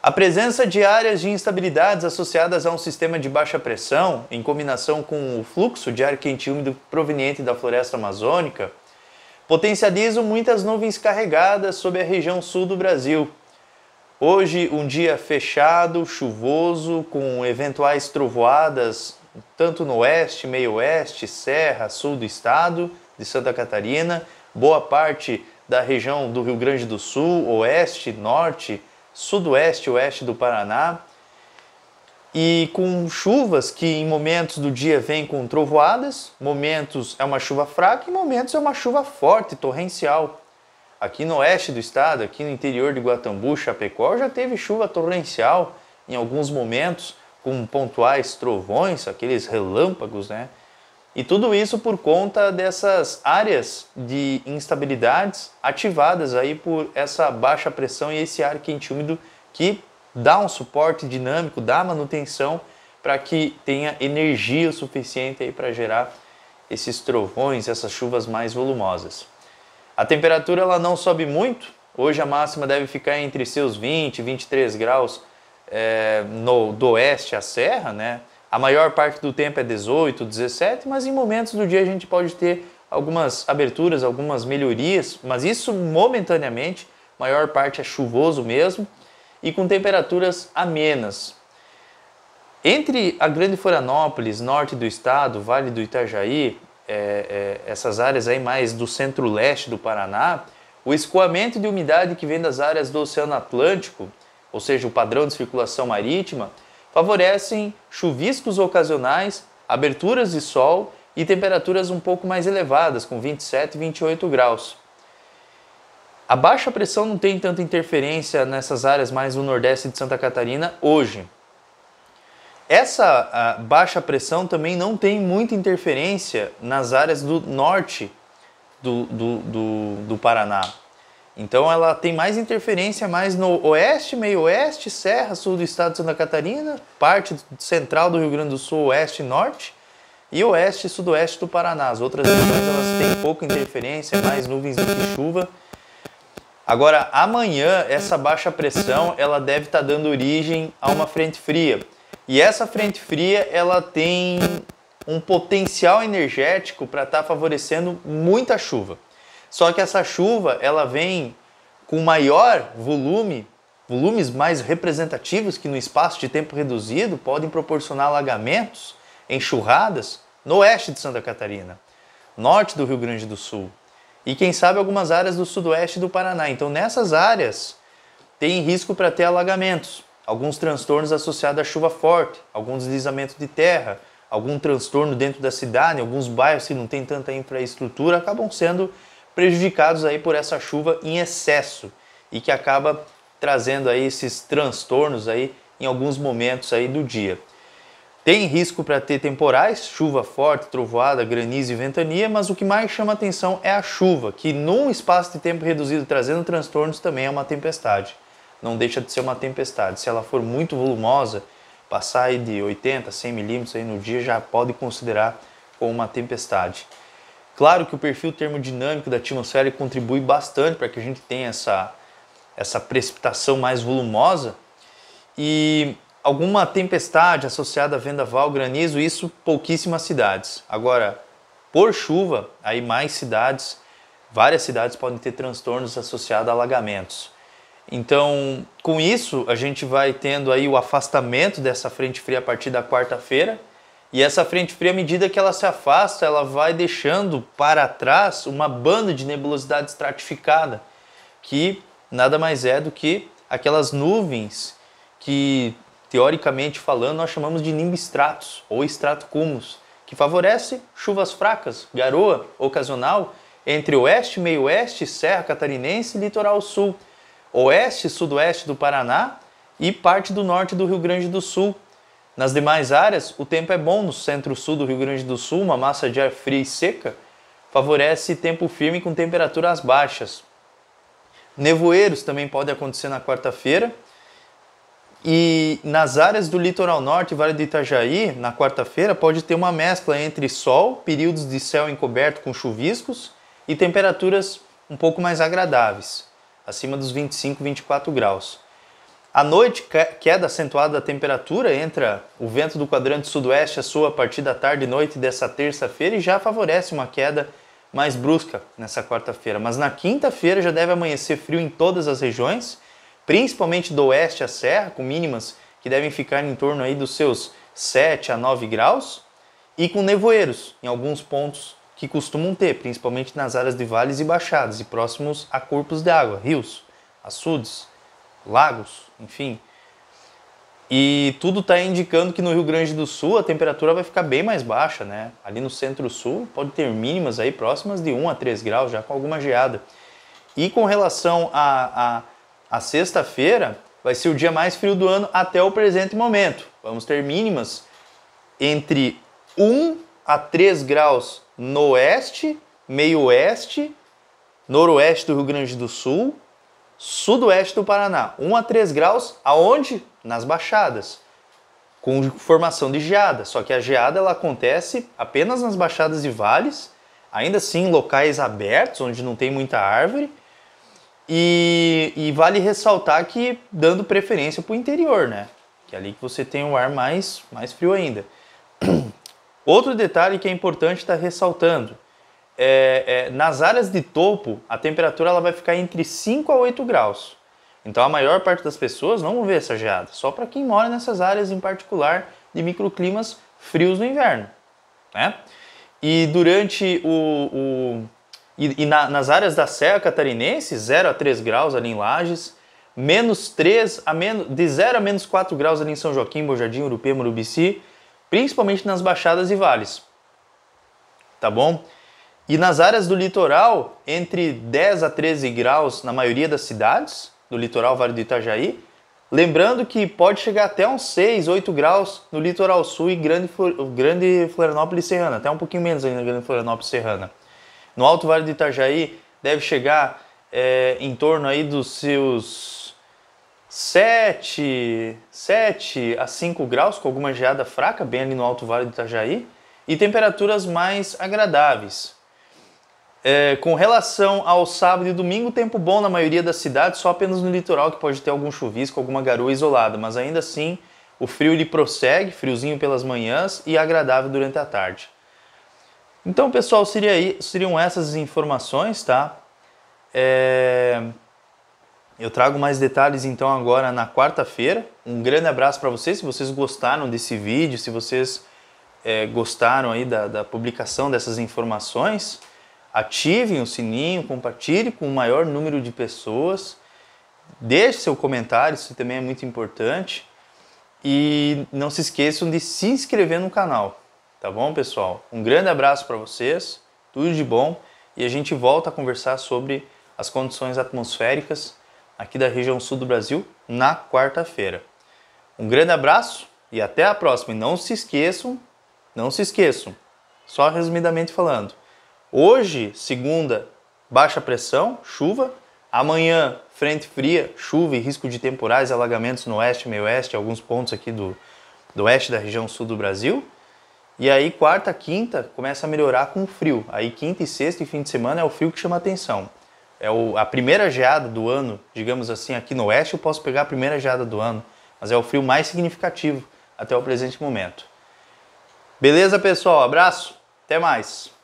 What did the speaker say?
A presença de áreas de instabilidades associadas a um sistema de baixa pressão, em combinação com o fluxo de ar quente e úmido proveniente da floresta amazônica, potencializam muitas nuvens carregadas sobre a região sul do Brasil. Hoje, um dia fechado, chuvoso, com eventuais trovoadas tanto no oeste, meio-oeste, serra, sul do estado de Santa Catarina, boa parte da região do Rio Grande do Sul, oeste, norte, sudoeste e oeste do Paraná, e com chuvas que em momentos do dia vêm com trovoadas, momentos é uma chuva fraca e momentos é uma chuva forte, torrencial. Aqui no oeste do estado, aqui no interior de Guatambu, Chapecó, já teve chuva torrencial em alguns momentos, com pontuais trovões, aqueles relâmpagos, né? E tudo isso por conta dessas áreas de instabilidades ativadas aí por essa baixa pressão e esse ar quente úmido que dá um suporte dinâmico, dá manutenção para que tenha energia o suficiente aí para gerar esses trovões, essas chuvas mais volumosas. A temperatura ela não sobe muito, hoje a máxima deve ficar entre seus 20 e 23 graus é, no, do oeste à serra, né? A maior parte do tempo é 18, 17, mas em momentos do dia a gente pode ter algumas aberturas, algumas melhorias, mas isso momentaneamente, a maior parte é chuvoso mesmo e com temperaturas amenas. Entre a Grande Florianópolis, norte do estado, Vale do Itajaí, é, é, essas áreas aí mais do centro-leste do Paraná, o escoamento de umidade que vem das áreas do Oceano Atlântico, ou seja, o padrão de circulação marítima, favorecem chuviscos ocasionais, aberturas de sol e temperaturas um pouco mais elevadas, com 27 e 28 graus. A baixa pressão não tem tanta interferência nessas áreas mais no nordeste de Santa Catarina hoje. Essa ah, baixa pressão também não tem muita interferência nas áreas do norte do, do, do, do Paraná. Então ela tem mais interferência mais no oeste, meio oeste, serra, sul do estado de Santa Catarina, parte central do Rio Grande do Sul, oeste e norte, e oeste e sudoeste do Paraná. As outras regiões elas têm pouca interferência, mais nuvens do que chuva. Agora, amanhã, essa baixa pressão ela deve estar tá dando origem a uma frente fria. E essa frente fria ela tem um potencial energético para estar tá favorecendo muita chuva. Só que essa chuva ela vem com maior volume, volumes mais representativos que no espaço de tempo reduzido podem proporcionar alagamentos, enxurradas no oeste de Santa Catarina, norte do Rio Grande do Sul e quem sabe algumas áreas do sudoeste do Paraná. Então nessas áreas tem risco para ter alagamentos, alguns transtornos associados à chuva forte, algum deslizamento de terra, algum transtorno dentro da cidade, alguns bairros que não tem tanta infraestrutura acabam sendo prejudicados aí por essa chuva em excesso e que acaba trazendo aí esses transtornos aí em alguns momentos aí do dia. Tem risco para ter temporais, chuva forte, trovoada, granizo e ventania, mas o que mais chama atenção é a chuva, que num espaço de tempo reduzido trazendo transtornos também é uma tempestade. Não deixa de ser uma tempestade. Se ela for muito volumosa, passar de 80, 100 milímetros aí no dia já pode considerar como uma tempestade. Claro que o perfil termodinâmico da atmosfera contribui bastante para que a gente tenha essa, essa precipitação mais volumosa. E alguma tempestade associada a vendaval, granizo, isso pouquíssimas cidades. Agora, por chuva, aí mais cidades, várias cidades podem ter transtornos associados a alagamentos. Então, com isso, a gente vai tendo aí o afastamento dessa frente fria a partir da quarta-feira e essa frente fria, à medida que ela se afasta, ela vai deixando para trás uma banda de nebulosidade estratificada, que nada mais é do que aquelas nuvens que, teoricamente falando, nós chamamos de nimbistratos ou estratocumos, que favorece chuvas fracas, garoa ocasional entre oeste, meio-oeste, Serra Catarinense e litoral sul, oeste, sudoeste do Paraná e parte do norte do Rio Grande do Sul, nas demais áreas, o tempo é bom no centro-sul do Rio Grande do Sul, uma massa de ar fria e seca favorece tempo firme com temperaturas baixas. Nevoeiros também podem acontecer na quarta-feira. E nas áreas do litoral norte e Vale do Itajaí, na quarta-feira, pode ter uma mescla entre sol, períodos de céu encoberto com chuviscos e temperaturas um pouco mais agradáveis, acima dos 25, 24 graus. À noite, queda acentuada da temperatura, entra o vento do quadrante sudoeste a sua a partir da tarde e noite dessa terça-feira e já favorece uma queda mais brusca nessa quarta-feira. Mas na quinta-feira já deve amanhecer frio em todas as regiões, principalmente do oeste à serra, com mínimas que devem ficar em torno aí dos seus 7 a 9 graus e com nevoeiros em alguns pontos que costumam ter, principalmente nas áreas de vales e baixadas e próximos a corpos de água, rios, açudes, lagos, enfim. E tudo está indicando que no Rio Grande do Sul a temperatura vai ficar bem mais baixa, né? Ali no centro-sul pode ter mínimas aí próximas de 1 a 3 graus, já com alguma geada. E com relação a, a, a sexta-feira, vai ser o dia mais frio do ano até o presente momento. Vamos ter mínimas entre 1 a 3 graus no oeste, meio oeste, noroeste do Rio Grande do Sul sudoeste do Paraná, 1 a 3 graus, aonde? Nas baixadas, com formação de geada. Só que a geada ela acontece apenas nas baixadas e vales, ainda assim em locais abertos, onde não tem muita árvore. E, e vale ressaltar que dando preferência para o interior, né? Que é ali que você tem o ar mais, mais frio ainda. Outro detalhe que é importante estar tá ressaltando: é, é, nas áreas de topo, a temperatura ela vai ficar entre 5 a 8 graus. Então a maior parte das pessoas não vão ver essa geada, só para quem mora nessas áreas em particular de microclimas frios no inverno. Né? E durante o. o e, e na, nas áreas da Serra Catarinense, 0 a 3 graus ali em Lages, menos 3 a menos, de 0 a menos 4 graus ali em São Joaquim, Bojardim, Urupê, Murubici, principalmente nas baixadas e vales. Tá bom? E nas áreas do litoral, entre 10 a 13 graus na maioria das cidades do litoral Vale do Itajaí. Lembrando que pode chegar até uns 6, 8 graus no litoral sul e grande, grande Florianópolis Serrana, até um pouquinho menos ainda na Grande Florianópolis Serrana. No Alto Vale do Itajaí deve chegar é, em torno aí dos seus 7, 7 a 5 graus, com alguma geada fraca, bem ali no Alto Vale do Itajaí, e temperaturas mais agradáveis é, com relação ao sábado e domingo, tempo bom na maioria das cidades, só apenas no litoral que pode ter algum chuvisco, alguma garoa isolada, mas ainda assim o frio ele prossegue, friozinho pelas manhãs e agradável durante a tarde. Então, pessoal, seria, seriam essas as informações, tá? É... Eu trago mais detalhes então agora na quarta-feira. Um grande abraço para vocês. Se vocês gostaram desse vídeo, se vocês é, gostaram aí da, da publicação dessas informações, ativem o sininho, compartilhe com o maior número de pessoas, deixe seu comentário, isso também é muito importante. E não se esqueçam de se inscrever no canal, tá bom, pessoal? Um grande abraço para vocês, tudo de bom e a gente volta a conversar sobre as condições atmosféricas aqui da região sul do Brasil na quarta-feira. Um grande abraço e até a próxima. E não se esqueçam, não se esqueçam. Só resumidamente falando, Hoje, segunda, baixa pressão, chuva. Amanhã, frente fria, chuva e risco de temporais e alagamentos no oeste e meio-oeste, alguns pontos aqui do, do oeste da região sul do Brasil. E aí, quarta, quinta, começa a melhorar com frio. Aí, quinta e sexta e fim de semana é o frio que chama atenção. É o, a primeira geada do ano, digamos assim, aqui no oeste, eu posso pegar a primeira geada do ano, mas é o frio mais significativo até o presente momento. Beleza, pessoal? Abraço, até mais!